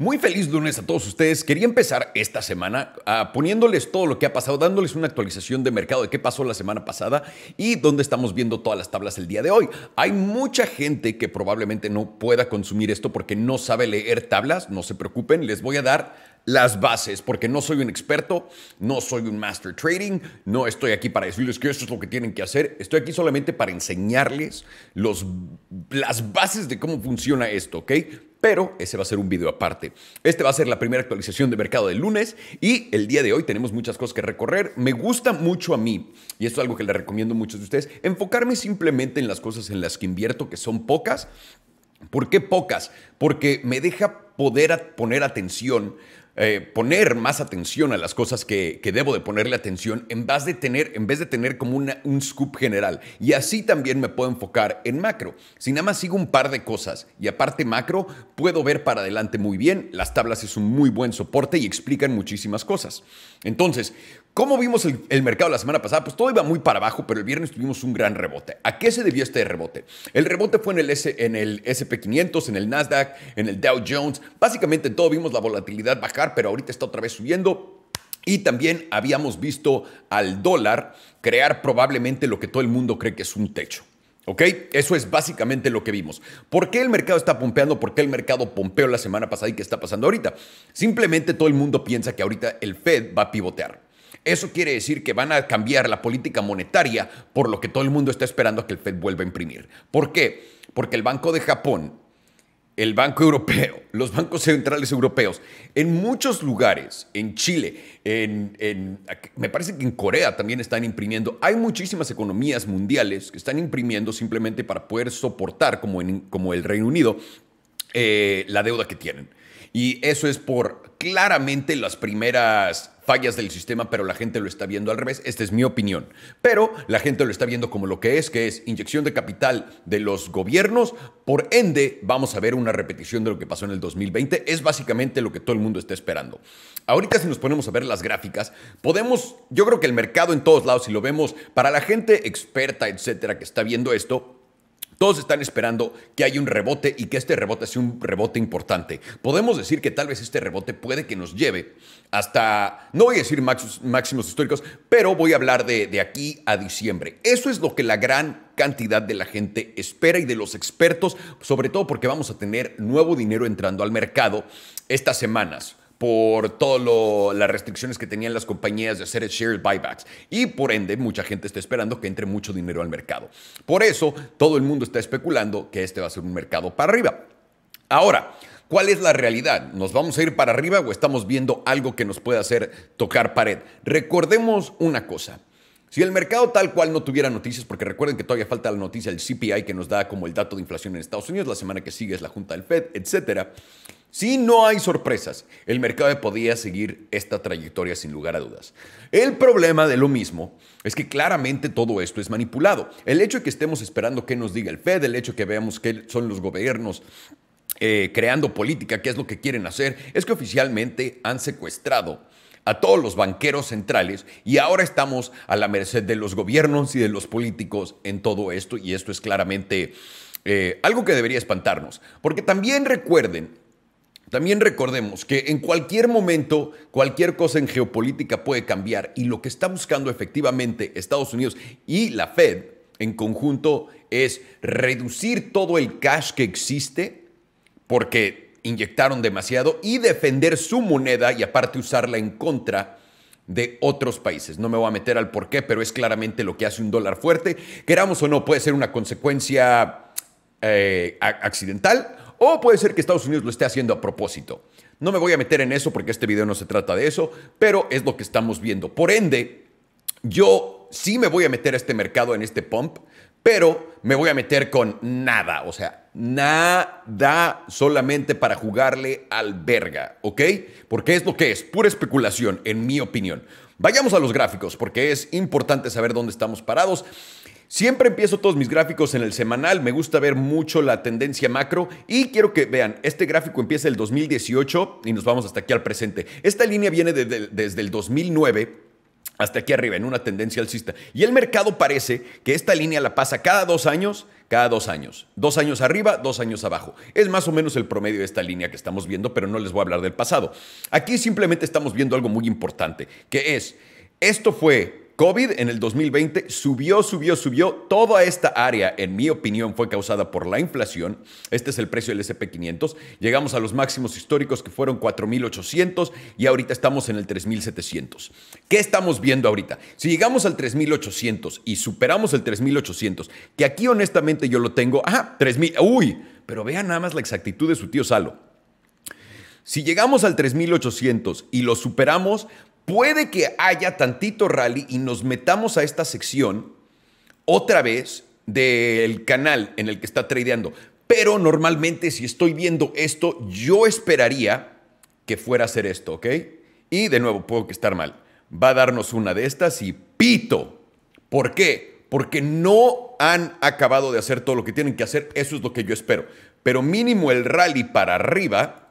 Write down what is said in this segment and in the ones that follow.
Muy feliz lunes a todos ustedes. Quería empezar esta semana ah, poniéndoles todo lo que ha pasado, dándoles una actualización de mercado de qué pasó la semana pasada y dónde estamos viendo todas las tablas el día de hoy. Hay mucha gente que probablemente no pueda consumir esto porque no sabe leer tablas. No se preocupen, les voy a dar las bases, porque no soy un experto, no soy un master trading, no estoy aquí para decirles que esto es lo que tienen que hacer, estoy aquí solamente para enseñarles los, las bases de cómo funciona esto, ¿ok? pero ese va a ser un video aparte. Este va a ser la primera actualización de mercado del lunes y el día de hoy tenemos muchas cosas que recorrer. Me gusta mucho a mí, y esto es algo que le recomiendo a muchos de ustedes, enfocarme simplemente en las cosas en las que invierto, que son pocas. ¿Por qué pocas? Porque me deja poder poner atención eh, poner más atención a las cosas que, debo de ponerle atención en vez de tener, en vez de tener como un scoop general. Y así también me puedo enfocar en macro. Si nada más sigo un par de cosas y aparte macro, puedo ver para adelante muy bien. Las tablas es un muy buen soporte y explican muchísimas cosas. Entonces, ¿Cómo vimos el, mercado la semana pasada? Pues todo iba muy para abajo, pero el viernes tuvimos un gran rebote. ¿A qué se debió este rebote? El rebote fue en el, en el SP500, en el Nasdaq, en el Dow Jones. Básicamente todo vimos la volatilidad bajar, pero ahorita está otra vez subiendo. Y también habíamos visto al dólar crear probablemente lo que todo el mundo cree que es un techo. ¿Ok? Eso es básicamente lo que vimos. ¿Por qué el mercado está pompeando? ¿Por qué el mercado pompeó la semana pasada y qué está pasando ahorita? Simplemente todo el mundo piensa que ahorita el Fed va a pivotear. Eso quiere decir que van a cambiar la política monetaria por lo que todo el mundo está esperando que el Fed vuelva a imprimir. ¿Por qué? Porque el Banco de Japón, el Banco Europeo, los bancos centrales europeos, en muchos lugares, en Chile, en, me parece que en Corea también están imprimiendo, hay muchísimas economías mundiales que están imprimiendo simplemente para poder soportar, como, como el Reino Unido, eh, la deuda que tienen. Y eso es por claramente las primeras fallas del sistema, pero la gente lo está viendo al revés. Esta es mi opinión. Pero la gente lo está viendo como lo que es, que es inyección de capital de los gobiernos. Por ende, vamos a ver una repetición de lo que pasó en el 2020. Es básicamente lo que todo el mundo está esperando. Ahorita si nos ponemos a ver las gráficas, podemos, yo creo que el mercado en todos lados, si lo vemos, para la gente experta, etcétera, que está viendo esto, todos están esperando que haya un rebote y que este rebote sea un rebote importante. Podemos decir que tal vez este rebote puede que nos lleve hasta, no voy a decir máximos, históricos, pero voy a hablar de aquí a diciembre. Eso es lo que la gran cantidad de la gente espera y de los expertos, sobre todo porque vamos a tener nuevo dinero entrando al mercado estas semanas por todas las restricciones que tenían las compañías de hacer share buybacks y por ende mucha gente está esperando que entre mucho dinero al mercado. Por eso todo el mundo está especulando que este va a ser un mercado para arriba. Ahora, ¿Cuál es la realidad? ¿Nos vamos a ir para arriba o estamos viendo algo que nos puede hacer tocar pared? Recordemos una cosa. Si el mercado tal cual no tuviera noticias, porque recuerden que todavía falta la noticia del CPI que nos da como el dato de inflación en Estados Unidos, la semana que sigue es la Junta del Fed, etcétera. Si no hay sorpresas, el mercado podía seguir esta trayectoria sin lugar a dudas. El problema de lo mismo es que claramente todo esto es manipulado. El hecho de que estemos esperando que nos diga el Fed, el hecho de que veamos que son los gobiernos eh, creando política, qué es lo que quieren hacer, es que oficialmente han secuestrado a todos los banqueros centrales y ahora estamos a la merced de los gobiernos y de los políticos en todo esto y esto es claramente eh, algo que debería espantarnos, porque también recuerden también recordemos que en cualquier momento cualquier cosa en geopolítica puede cambiar y lo que está buscando efectivamente Estados Unidos y la Fed en conjunto es reducir todo el cash que existe porque inyectaron demasiado y defender su moneda y aparte usarla en contra de otros países. No me voy a meter al por qué, pero es claramente lo que hace un dólar fuerte. Queramos o no, puede ser una consecuencia eh, accidental o puede ser que Estados Unidos lo esté haciendo a propósito. No me voy a meter en eso porque este video no se trata de eso, pero es lo que estamos viendo. Por ende, yo sí me voy a meter a este mercado, en este pump, pero me voy a meter con nada, o sea, nada solamente para jugarle al verga, ¿ok? Porque es lo que es, pura especulación, en mi opinión. Vayamos a los gráficos, porque es importante saber dónde estamos parados. Siempre empiezo todos mis gráficos en el semanal, me gusta ver mucho la tendencia macro y quiero que vean, este gráfico empieza el 2018 y nos vamos hasta aquí al presente. Esta línea viene desde el 2009 hasta aquí arriba, en una tendencia alcista. Y el mercado parece que esta línea la pasa cada dos años, cada dos años. Dos años arriba, dos años abajo. Es más o menos el promedio de esta línea que estamos viendo, pero no les voy a hablar del pasado. Aquí simplemente estamos viendo algo muy importante, que es, esto fue COVID en el 2020 subió, subió, subió. Toda esta área, en mi opinión, fue causada por la inflación. Este es el precio del SP500. Llegamos a los máximos históricos que fueron 4.800 y ahorita estamos en el 3.700. ¿Qué estamos viendo ahorita? Si llegamos al 3.800 y superamos el 3.800, que aquí honestamente yo lo tengo, ¡Ah! 3.000, uy, pero vean nada más la exactitud de su tío Salo. Si llegamos al 3800 y lo superamos, puede que haya tantito rally y nos metamos a esta sección otra vez del canal en el que está tradeando. Pero normalmente si estoy viendo esto, yo esperaría que fuera a ser esto, ¿ok? Y de nuevo, puedo que estar mal. Va a darnos una de estas y pito. ¿Por qué? Porque no han acabado de hacer todo lo que tienen que hacer. Eso es lo que yo espero. Pero mínimo el rally para arriba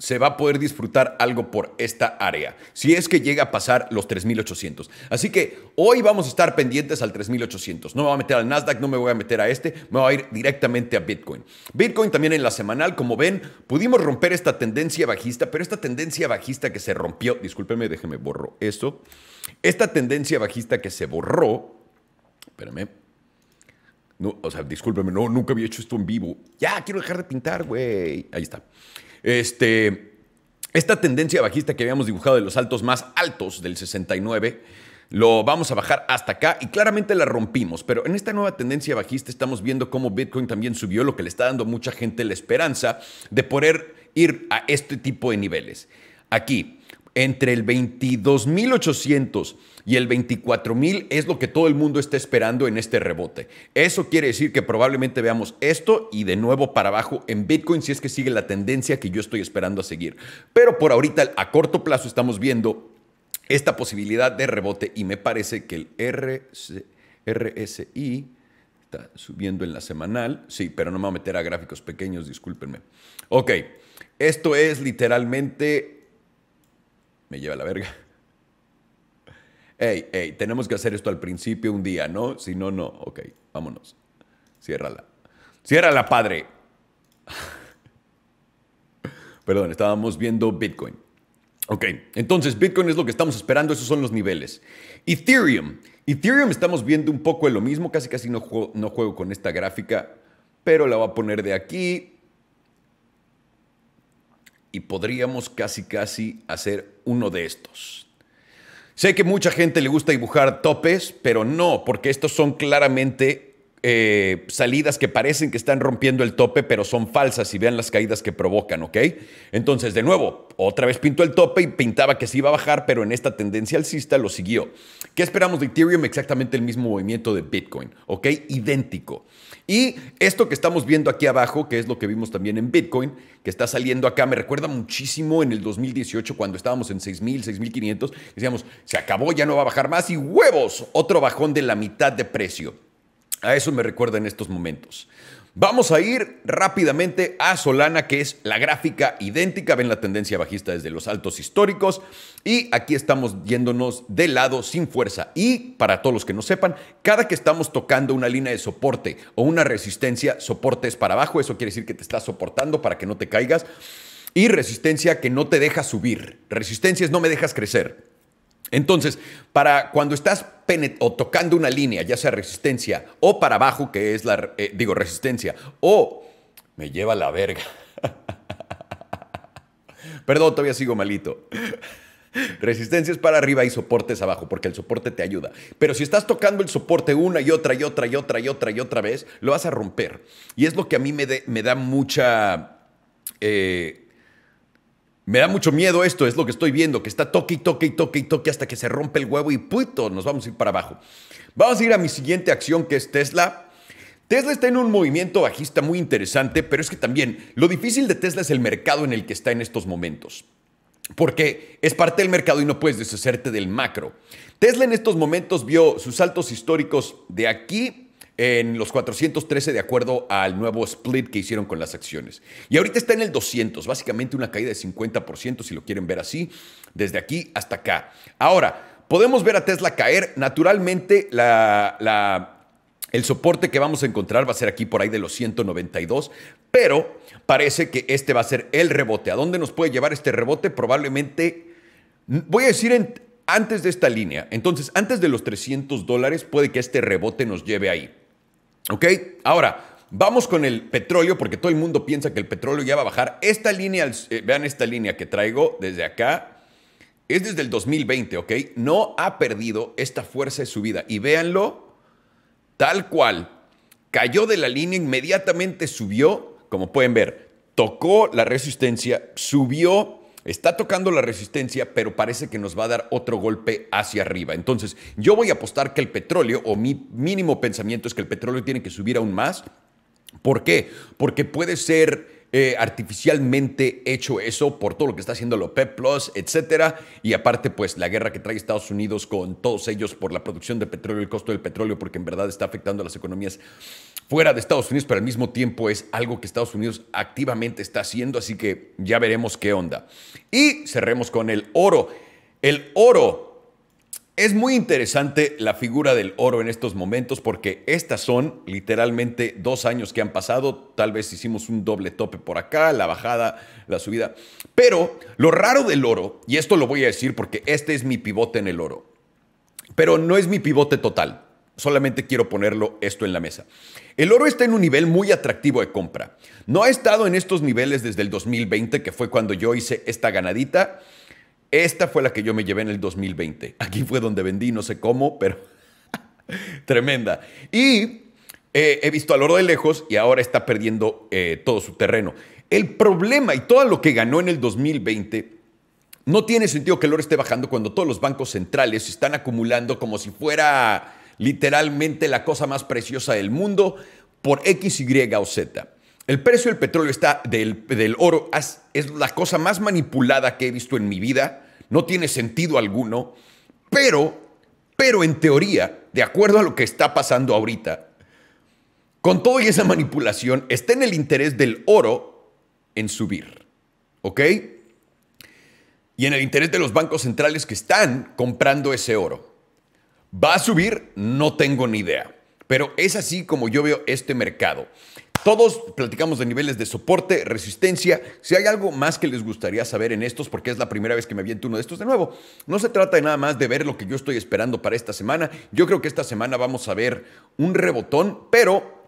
se va a poder disfrutar algo por esta área, si es que llega a pasar los 3.800. Así que hoy vamos a estar pendientes al 3.800. No me voy a meter al Nasdaq, no me voy a meter a este, me voy a ir directamente a Bitcoin. Bitcoin también en la semanal, como ven, pudimos romper esta tendencia bajista, pero esta tendencia bajista que se rompió, discúlpenme, déjenme borro esto, esta tendencia bajista que se borró, espérame, no, o sea, discúlpenme, no, nunca había hecho esto en vivo. Ya, quiero dejar de pintar, güey. Ahí está. Este, esta tendencia bajista que habíamos dibujado de los altos más altos del 69, lo vamos a bajar hasta acá y claramente la rompimos, pero en esta nueva tendencia bajista estamos viendo cómo Bitcoin también subió, lo que le está dando mucha gente la esperanza de poder ir a este tipo de niveles. Aquí, entre el 22.800 y el 24.000 es lo que todo el mundo está esperando en este rebote. Eso quiere decir que probablemente veamos esto y de nuevo para abajo en Bitcoin si es que sigue la tendencia que yo estoy esperando a seguir. Pero por ahorita a corto plazo estamos viendo esta posibilidad de rebote y me parece que el RSI está subiendo en la semanal. Sí, pero no me voy a meter a gráficos pequeños, discúlpenme. Ok, esto es literalmente me lleva a la verga. Ey, ey, tenemos que hacer esto al principio un día, ¿no? Si no, no. Ok, vámonos. Ciérrala. Ciérrala, padre. Perdón, estábamos viendo Bitcoin. Ok, entonces Bitcoin es lo que estamos esperando, esos son los niveles. Ethereum. Ethereum estamos viendo un poco de lo mismo, casi casi no no juego con esta gráfica, pero la voy a poner de aquí y podríamos casi casi hacer uno de estos. Sé que mucha gente le gusta dibujar topes, pero no, porque estos son claramente eh, salidas que parecen que están rompiendo el tope, pero son falsas y vean las caídas que provocan, ¿ok? Entonces, de nuevo, otra vez pintó el tope y pintaba que se iba a bajar, pero en esta tendencia alcista lo siguió. ¿Qué esperamos de Ethereum? Exactamente el mismo movimiento de Bitcoin, ¿ok? Idéntico. Y esto que estamos viendo aquí abajo, que es lo que vimos también en Bitcoin, que está saliendo acá, me recuerda muchísimo en el 2018 cuando estábamos en 6.000, 6.500, decíamos, se acabó, ya no va a bajar más y huevos, otro bajón de la mitad de precio. A eso me recuerda en estos momentos. Vamos a ir rápidamente a Solana, que es la gráfica idéntica. Ven la tendencia bajista desde los altos históricos. Y aquí estamos yéndonos de lado sin fuerza. Y para todos los que no sepan, cada que estamos tocando una línea de soporte o una resistencia, soporte es para abajo. Eso quiere decir que te estás soportando para que no te caigas. Y resistencia que no te deja subir. Resistencia es no me dejas crecer. Entonces, para cuando estás o tocando una línea, ya sea resistencia o para abajo, que es la, eh, digo, resistencia, o me lleva la verga. Perdón, todavía sigo malito. Resistencia es para arriba y soportes abajo, porque el soporte te ayuda. Pero si estás tocando el soporte una y otra y otra y otra y otra y otra vez, lo vas a romper. Y es lo que a mí me, da mucha... Eh, me da mucho miedo esto, es lo que estoy viendo, que está toque y toque y toque y toque hasta que se rompe el huevo y puto, nos vamos a ir para abajo. Vamos a ir a mi siguiente acción que es Tesla. Tesla está en un movimiento bajista muy interesante, pero es que también lo difícil de Tesla es el mercado en el que está en estos momentos. Porque es parte del mercado y no puedes deshacerte del macro. Tesla en estos momentos vio sus altos históricos de aquí en los 413 de acuerdo al nuevo split que hicieron con las acciones. Y ahorita está en el 200, básicamente una caída de 50% si lo quieren ver así, desde aquí hasta acá. Ahora, podemos ver a Tesla caer. Naturalmente, el soporte que vamos a encontrar va a ser aquí por ahí de los 192, pero parece que este va a ser el rebote. ¿A dónde nos puede llevar este rebote? Probablemente, voy a decir antes de esta línea. Entonces, antes de los 300 dólares, puede que este rebote nos lleve ahí. ¿Ok? Ahora, vamos con el petróleo, porque todo el mundo piensa que el petróleo ya va a bajar. Esta línea, eh, vean esta línea que traigo desde acá, es desde el 2020, ¿ok? No ha perdido esta fuerza de subida. Y véanlo, tal cual, cayó de la línea, inmediatamente subió, como pueden ver, tocó la resistencia, subió está tocando la resistencia, pero parece que nos va a dar otro golpe hacia arriba. Entonces, yo voy a apostar que el petróleo, o mi mínimo pensamiento es que el petróleo tiene que subir aún más. ¿Por qué? Porque puede ser eh, artificialmente hecho eso por todo lo que está haciendo Lope Plus, etcétera. Y aparte, pues la guerra que trae Estados Unidos con todos ellos por la producción de petróleo, el costo del petróleo, porque en verdad está afectando a las economías fuera de Estados Unidos, pero al mismo tiempo es algo que Estados Unidos activamente está haciendo, así que ya veremos qué onda. Y cerremos con el oro. El oro. Es muy interesante la figura del oro en estos momentos porque estas son literalmente dos años que han pasado. Tal vez hicimos un doble tope por acá, la bajada, la subida. Pero lo raro del oro, y esto lo voy a decir porque este es mi pivote en el oro, pero no es mi pivote total. Solamente quiero ponerlo esto en la mesa. El oro está en un nivel muy atractivo de compra. No ha estado en estos niveles desde el 2020, que fue cuando yo hice esta ganadita. Esta fue la que yo me llevé en el 2020. Aquí fue donde vendí, no sé cómo, pero tremenda. Y eh, he visto al oro de lejos y ahora está perdiendo eh, todo su terreno. El problema y todo lo que ganó en el 2020 no tiene sentido que el oro esté bajando cuando todos los bancos centrales están acumulando como si fuera literalmente la cosa más preciosa del mundo, por X, Y o Z. El precio del petróleo está del, oro es la cosa más manipulada que he visto en mi vida. No tiene sentido alguno. Pero, pero en teoría, de acuerdo a lo que está pasando ahorita, con toda esa manipulación, está en el interés del oro en subir. ¿Ok? Y en el interés de los bancos centrales que están comprando ese oro. ¿Va a subir? No tengo ni idea. Pero es así como yo veo este mercado. Todos platicamos de niveles de soporte, resistencia. Si hay algo más que les gustaría saber en estos, porque es la primera vez que me aviento uno de estos de nuevo, no se trata de nada más de ver lo que yo estoy esperando para esta semana. Yo creo que esta semana vamos a ver un rebotón, pero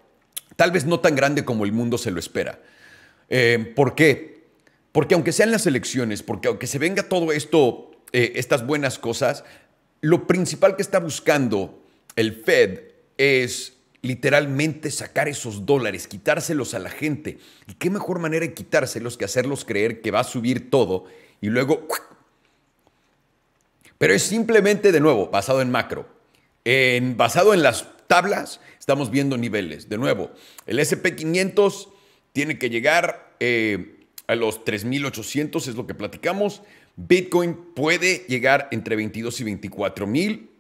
tal vez no tan grande como el mundo se lo espera. Eh, ¿Por qué? Porque aunque sean las elecciones, porque aunque se venga todo esto eh, estas buenas cosas, lo principal que está buscando el Fed es literalmente sacar esos dólares, quitárselos a la gente. ¿Y qué mejor manera de quitárselos que hacerlos creer que va a subir todo y luego... Pero es simplemente, de nuevo, basado en macro. En, basado en las tablas, estamos viendo niveles. De nuevo, el SP500 tiene que llegar eh, a los 3.800, es lo que platicamos. Bitcoin puede llegar entre 22 y 24 mil,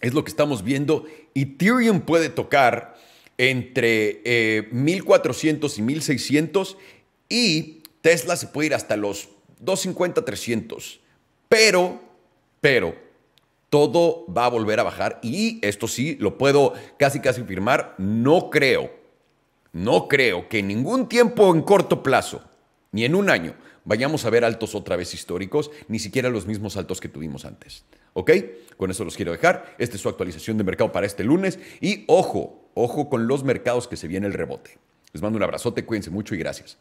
es lo que estamos viendo. Ethereum puede tocar entre 1400 eh, y 1600 y Tesla se puede ir hasta los 250, 300. Pero, pero, todo va a volver a bajar y esto sí, lo puedo casi casi firmar, no creo, no creo que en ningún tiempo en corto plazo, ni en un año, vayamos a ver altos otra vez históricos, ni siquiera los mismos altos que tuvimos antes. ¿Ok? Con eso los quiero dejar. Esta es su actualización de mercado para este lunes. Y ojo, ojo con los mercados que se viene el rebote. Les mando un abrazote, cuídense mucho y gracias.